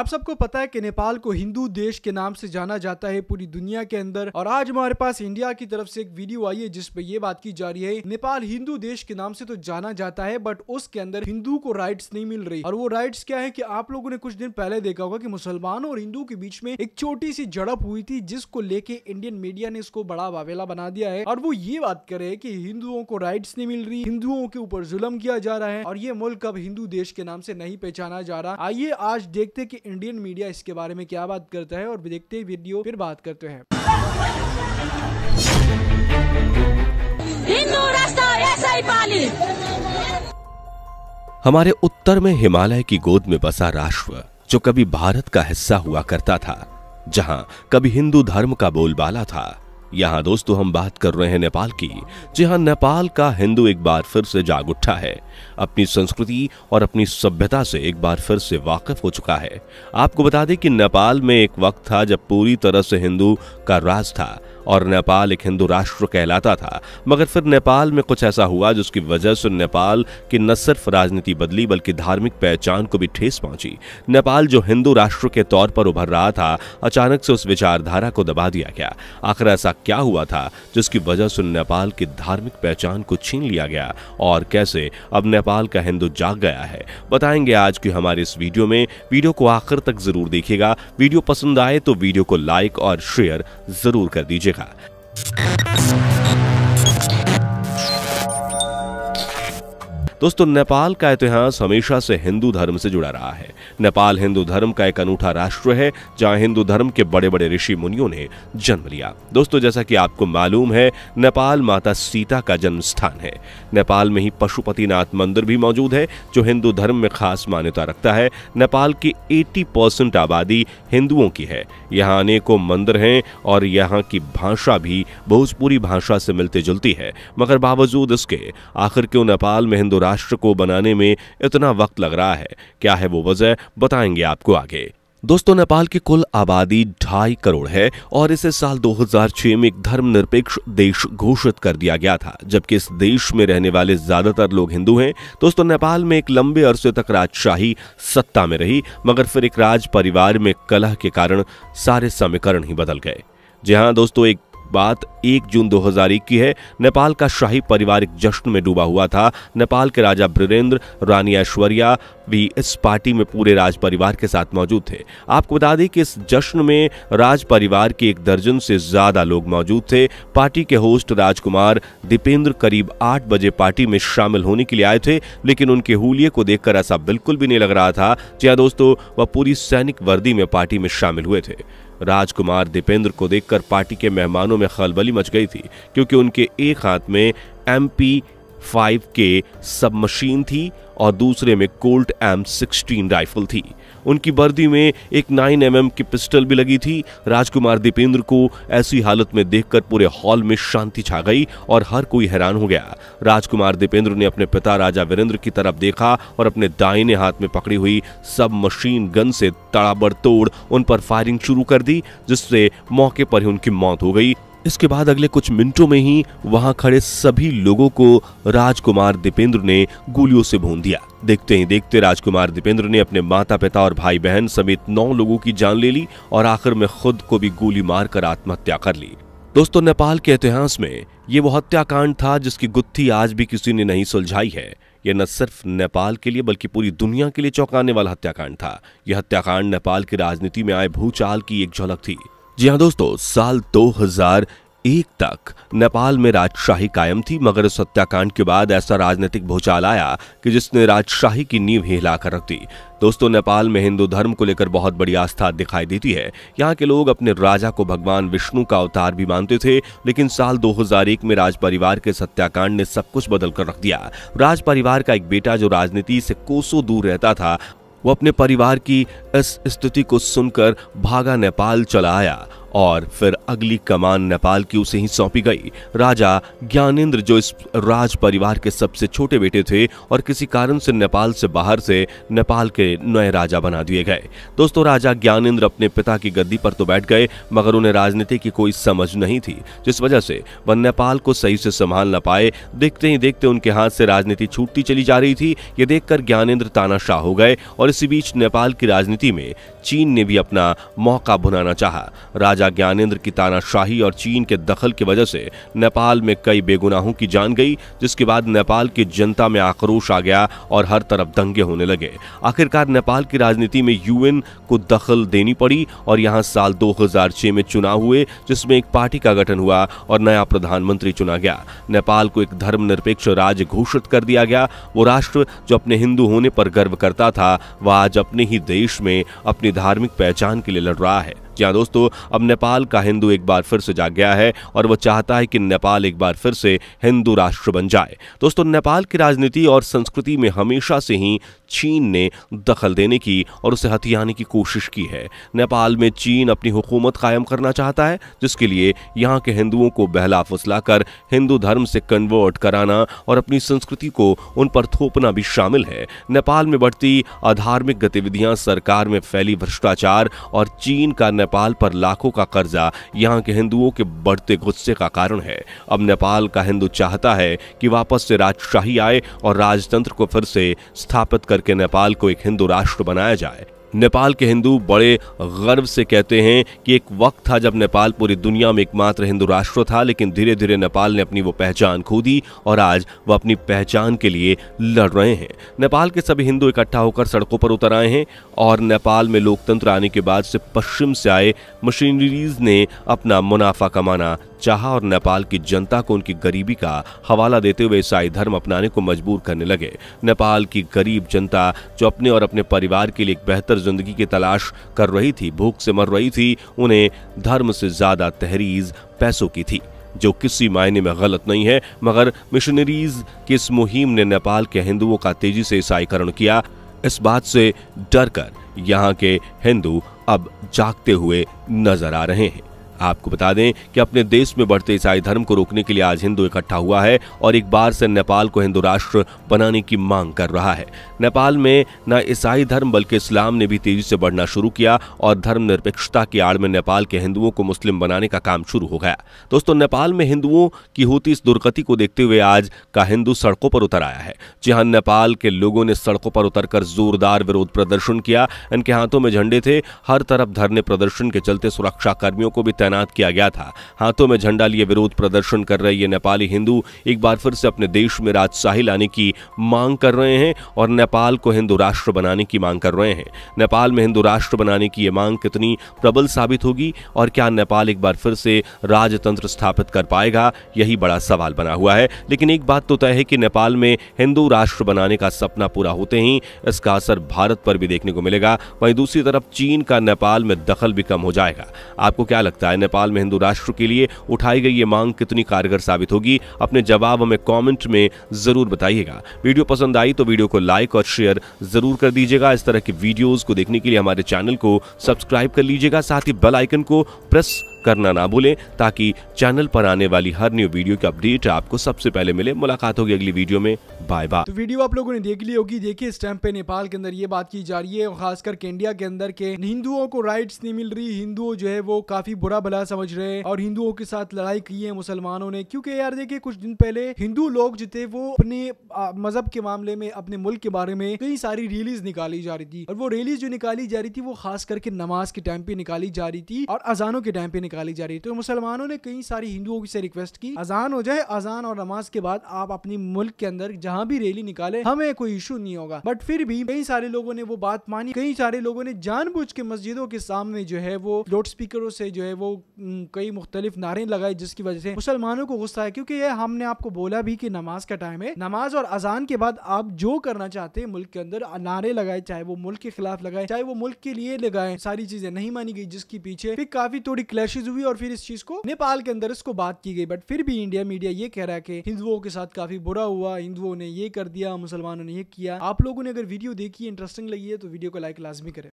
आप सबको पता है कि नेपाल को हिंदू देश के नाम से जाना जाता है पूरी दुनिया के अंदर और आज हमारे पास इंडिया की तरफ से एक वीडियो आई है जिसपे ये बात की जा रही है नेपाल हिंदू देश के नाम से तो जाना जाता है बट उसके अंदर हिंदू को राइट्स नहीं मिल रही और वो राइट्स क्या है की आप लोगों ने कुछ दिन पहले देखा होगा की मुसलमानों और हिंदू के बीच में एक छोटी सी झड़प हुई थी जिसको लेके इंडियन मीडिया ने इसको बड़ा वावेला बना दिया है और वो ये बात करे की हिंदुओं को राइट्स नहीं मिल रही हिंदुओं के ऊपर जुलम किया जा रहा है और ये मुल्क अब हिंदू देश के नाम से नहीं पहचाना जा रहा आइए आज देखते की इंडियन मीडिया इसके बारे में क्या बात करता है और देखते ही वीडियो फिर बात करते हैं हमारे उत्तर में हिमालय की गोद में बसा राष्ट्र जो कभी भारत का हिस्सा हुआ करता था जहां कभी हिंदू धर्म का बोलबाला था यहाँ दोस्तों हम बात कर रहे हैं नेपाल की जी हाँ नेपाल का हिंदू एक बार फिर से जाग उठा है अपनी संस्कृति और अपनी सभ्यता से एक बार फिर से वाकिफ हो चुका है आपको बता दें कि नेपाल में एक वक्त था जब पूरी तरह से हिंदू का राज था और नेपाल एक हिंदू राष्ट्र कहलाता था मगर फिर नेपाल में कुछ ऐसा हुआ जिसकी वजह से नेपाल की न सिर्फ राजनीति बदली बल्कि धार्मिक पहचान को भी ठेस पहुंची नेपाल जो हिंदू राष्ट्र के तौर पर उभर रहा था अचानक से उस विचारधारा को दबा दिया गया आखिर ऐसा क्या हुआ था जिसकी वजह से नेपाल की धार्मिक पहचान को छीन लिया गया और कैसे अब नेपाल का हिंदू जाग गया है बताएंगे आज की हमारे इस वीडियो में वीडियो को आखिर तक जरूर देखिएगा वीडियो पसंद आए तो वीडियो को लाइक और शेयर जरूर कर दीजिए llegada. दोस्तों नेपाल का इतिहास हमेशा से हिंदू धर्म से जुड़ा रहा है नेपाल हिंदू धर्म का एक अनूठा राष्ट्र है जहां हिंदू धर्म के बड़े बड़े ऋषि मुनियों ने जन्म लिया दोस्तों जैसा कि आपको मालूम है नेपाल माता सीता का जन्म स्थान है नेपाल में ही पशुपतिनाथ मंदिर भी मौजूद है जो हिंदू धर्म में खास मान्यता रखता है नेपाल की एटी परसेंट आबादी हिंदुओं की है यहाँ अनेकों मंदिर हैं और यहाँ की भाषा भी भोजपुरी भाषा से मिलती जुलती है मगर बावजूद इसके आखिर क्यों नेपाल में हिंदू राष्ट्र को बनाने में इतना वक्त लग रहा है क्या है वो वजह बताएंगे आपको आगे दोस्तों नेपाल की कुल आबादी ढाई करोड़ है और इसे साल 2006 में एक धर्मनिरपेक्ष देश घोषित कर दिया गया था जबकि इस देश में रहने वाले ज्यादातर लोग हिंदू हैं दोस्तों नेपाल में एक लंबे अरसे तक राजशाही सत्ता में रही मगर फिर एक राज परिवार में कलह के कारण सारे समीकरण ही बदल गए जी हाँ दोस्तों एक बात 1 जून दो की है नेपाल का शाही पारिवारिक जश्न में डूबा हुआ था नेपाल के राजा ब्रिरेंद्र रानी ऐश्वर्या भी इस पार्टी में पूरे राज परिवार के साथ मौजूद थे आपको बता दें कि इस जश्न में राज परिवार के एक दर्जन से ज्यादा लोग मौजूद थे पार्टी के होस्ट राजकुमार दीपेंद्र करीब आठ बजे पार्टी में शामिल होने के लिए आए थे लेकिन उनके हुलिये को देखकर ऐसा बिल्कुल भी नहीं लग रहा था जी हाँ दोस्तों वह पूरी सैनिक वर्दी में पार्टी में शामिल हुए थे राजकुमार दीपेंद्र को देखकर पार्टी के मेहमानों में खलबली मच गई थी क्योंकि उनके एक हाथ में एम पी फाइव के सब मशीन थी और दूसरे में कोल्ट एम सिक्सटीन राइफल थी उनकी वर्दी में एक नाइन एम की पिस्टल भी लगी थी राजकुमार दीपेंद्र को ऐसी हालत में देखकर पूरे हॉल में शांति छा गई और हर कोई हैरान हो गया राजकुमार दीपेंद्र ने अपने पिता राजा वीरेंद्र की तरफ देखा और अपने दाहिने हाथ में पकड़ी हुई सब मशीन गन से तड़ाबड़ तोड़ उन पर फायरिंग शुरू कर दी जिससे मौके पर ही उनकी मौत हो गई इसके बाद अगले कुछ मिनटों में ही वहां खड़े सभी लोगों को राजकुमार दीपेंद्र ने गोलियों से भून दिया देखते ही देखते राजकुमार दीपेंद्र ने अपने माता पिता और भाई बहन समेत नौ लोगों की जान ले ली और आखिर में खुद को भी गोली मारकर आत्महत्या कर ली दोस्तों नेपाल के इतिहास में ये वो हत्याकांड था जिसकी गुत्थी आज भी किसी ने नहीं सुलझाई है यह न सिर्फ नेपाल के लिए बल्कि पूरी दुनिया के लिए चौंकाने वाला हत्याकांड था यह हत्याकांड नेपाल की राजनीति में आए भूचाल की एक झलक थी जी हाँ दोस्तों साल 2001 तक नेपाल में राजशाही कायम थी मगर सत्याकांड के बाद ऐसा राजनीतिक भूचाल आया कि जिसने राजशाही की नींव ही हिलाकर रख दी दोस्तों नेपाल में हिंदू धर्म को लेकर बहुत बड़ी आस्था दिखाई देती है यहाँ के लोग अपने राजा को भगवान विष्णु का अवतार भी मानते थे लेकिन साल 2001 में राज परिवार के सत्याकांड ने सब कुछ बदल कर रख दिया राज परिवार का एक बेटा जो राजनीति से कोसों दूर रहता था वो अपने परिवार की इस स्थिति को सुनकर भागा नेपाल चला आया और फिर अगली कमान नेपाल की उसे ही सौंपी गई राजा ज्ञानेन्द्र जो इस राज परिवार के सबसे छोटे बेटे थे और किसी कारण से नेपाल से बाहर से नेपाल के नए राजा बना दिए गए दोस्तों राजा ज्ञानेन्द्र अपने पिता की गद्दी पर तो बैठ गए मगर उन्हें राजनीति की कोई समझ नहीं थी जिस वजह से वह नेपाल को सही से संभाल न पाए देखते ही देखते उनके हाथ से राजनीति छूटती चली जा रही थी ये देखकर ज्ञानेन्द्र तानाशाह हो गए और इसी बीच नेपाल की राजनीति में चीन ने भी अपना मौका भुनाना चाहा राजा राजा ज्ञानेंद्र की तानाशाही और चीन के दखल की वजह से नेपाल में कई बेगुनाहों की जान गई जिसके बाद नेपाल की जनता में आक्रोश आ गया और हर तरफ दंगे होने लगे आखिरकार नेपाल की राजनीति में यूएन को दखल देनी पड़ी और यहाँ साल दो में चुनाव हुए जिसमें एक पार्टी का गठन हुआ और नया प्रधानमंत्री चुना गया नेपाल को एक धर्मनिरपेक्ष राज्य घोषित कर दिया गया वो राष्ट्र जो अपने हिंदू होने पर गर्व करता था वह आज अपने ही देश में अपनी धार्मिक पहचान के लिए लड़ रहा है जी हाँ दोस्तों अब नेपाल का हिंदू एक बार फिर से जाग गया है और वो चाहता है कि नेपाल एक बार फिर से हिंदू राष्ट्र बन जाए दोस्तों नेपाल की राजनीति और संस्कृति में हमेशा से ही चीन ने दखल देने की और उसे हथियाने की कोशिश की है नेपाल में चीन अपनी हुकूमत कायम करना चाहता है जिसके लिए यहाँ के हिंदुओं को बहला फुसला हिंदू धर्म से कन्वर्ट कराना और अपनी संस्कृति को उन पर थोपना भी शामिल है नेपाल में बढ़ती अधार्मिक गतिविधियां सरकार में फैली भ्रष्टाचार और चीन का नेपाल पर लाखों का कर्जा यहाँ के हिंदुओं के बढ़ते गुस्से का कारण है अब नेपाल का हिंदू चाहता है कि वापस से राजशाही आए और राजतंत्र को फिर से स्थापित करके नेपाल को एक हिंदू राष्ट्र बनाया जाए नेपाल के हिंदू बड़े गर्व से कहते हैं कि एक वक्त था जब नेपाल पूरी दुनिया में एकमात्र हिंदू राष्ट्र था लेकिन धीरे धीरे नेपाल ने अपनी वो पहचान खो दी और आज वह अपनी पहचान के लिए लड़ रहे हैं नेपाल के सभी हिंदू इकट्ठा होकर सड़कों पर उतर आए हैं और नेपाल में लोकतंत्र आने के बाद से पश्चिम से आए मशीनरीज ने अपना मुनाफा कमाना चाहा और नेपाल की जनता को उनकी गरीबी का हवाला देते हुए ईसाई धर्म अपनाने को मजबूर करने लगे नेपाल की गरीब जनता जो अपने और अपने परिवार के लिए एक बेहतर जिंदगी की तलाश कर रही थी भूख से मर रही थी उन्हें धर्म से ज्यादा तहरीज पैसों की थी जो किसी मायने में गलत नहीं है मगर मिशनरीज की इस मुहिम ने नेपाल के हिंदुओं का तेजी से ईसाईकरण किया इस बात से डरकर यहाँ के हिंदू अब जागते हुए नजर आ रहे हैं आपको बता दें कि अपने देश में बढ़ते ईसाई धर्म को रोकने के लिए आज हिंदू इकट्ठा हुआ है और एक बार से नेपाल को हिंदू राष्ट्र बनाने की मांग कर रहा है नेपाल में न ईसाई धर्म बल्कि इस्लाम ने भी तेजी से बढ़ना शुरू किया और धर्म निरपेक्षता की आड़ में नेपाल के हिंदुओं को मुस्लिम बनाने का काम शुरू हो गया दोस्तों नेपाल में हिंदुओं की होती इस दुर्गति को देखते हुए आज का हिंदू सड़कों पर उतर आया है जहां नेपाल के लोगों ने सड़कों पर उतरकर जोरदार विरोध प्रदर्शन किया इनके हाथों में झंडे थे हर तरफ धरने प्रदर्शन के चलते सुरक्षा कर्मियों को भी तैनात तैनात किया गया था हाथों में झंडा लिए विरोध प्रदर्शन कर रहे ये नेपाली हिंदू एक बार फिर से अपने देश में राजशाही लाने की मांग कर रहे हैं और नेपाल को हिंदू राष्ट्र बनाने की मांग कर रहे हैं नेपाल में हिंदू राष्ट्र बनाने की ये मांग कितनी प्रबल साबित होगी और क्या नेपाल एक बार फिर से राजतंत्र स्थापित कर पाएगा यही बड़ा सवाल बना हुआ है लेकिन एक बात तो तय है कि नेपाल में हिंदू राष्ट्र बनाने का सपना पूरा होते ही इसका असर भारत पर भी देखने को मिलेगा वहीं दूसरी तरफ चीन का नेपाल में दखल भी कम हो जाएगा आपको क्या लगता है नेपाल में हिंदू राष्ट्र के लिए उठाई गई ये मांग कितनी कारगर साबित होगी अपने जवाब हमें कॉमेंट में जरूर बताइएगा वीडियो पसंद आई तो वीडियो को लाइक और शेयर जरूर कर दीजिएगा इस तरह की वीडियोज को देखने के लिए हमारे चैनल को सब्सक्राइब कर लीजिएगा साथ ही बेलाइकन को प्रेस करना ना भूलें ताकि चैनल पर आने वाली हर न्यू वीडियो की अपडेट आपको सबसे पहले मिले मुलाकात होगी अगली वीडियो में बाय बाय तो वीडियो आप लोगों ने देख ली होगी देखिए इस टाइम पे नेपाल के अंदर ये बात की जा रही है और खासकर इंडिया के अंदर के हिंदुओं को राइट्स नहीं मिल रही हिंदुओं जो है वो काफी बुरा भला समझ रहे हैं और हिंदुओं के साथ लड़ाई की है मुसलमानों ने क्योंकि यार देखिए कुछ दिन पहले हिंदू लोग जो थे वो अपने मजहब के मामले में अपने मुल्क के बारे में कई सारी रैलीज निकाली जा रही थी और वो रैली जो निकाली जा रही थी वो खास करके नमाज के टाइम पे निकाली जा रही थी और अजानों के टाइम पे निकाली जा रही है तो मुसलमानों ने कई सारी हिंदुओं से रिक्वेस्ट की अजान हो जाए अजान और नमाज के बाद आप अपनी मुल्क के अंदर जहाँ भी रैली निकाले हमें कोई इशू नहीं होगा बट फिर भी कई सारे लोगों ने वो बात मानी कई सारे लोगों ने जानबूझ के मस्जिदों के सामने जो है वो लाउड स्पीकरों से जो है वो कई मुख्तलिफ नारे लगाए जिसकी वजह से मुसलमानों को गुस्सा है क्योंकि ये हमने आपको बोला भी कि नमाज का टाइम है नमाज और अजान के बाद आप जो करना चाहते हैं मुल्क के अंदर नारे लगाए चाहे वो मुल्क के खिलाफ लगाए चाहे वो मुल्क के लिए लगाए सारी चीजें नहीं मानी गई जिसके पीछे फिर काफी थोड़ी क्लैश चीज हुई और फिर इस चीज को नेपाल के अंदर इसको बात की गई बट फिर भी इंडिया मीडिया ये कह रहा है कि हिंदुओं के साथ काफी बुरा हुआ हिंदुओं ने ये कर दिया मुसलमानों ने ये किया आप लोगों ने अगर वीडियो देखी इंटरेस्टिंग लगी है तो वीडियो को लाइक लाजमी करें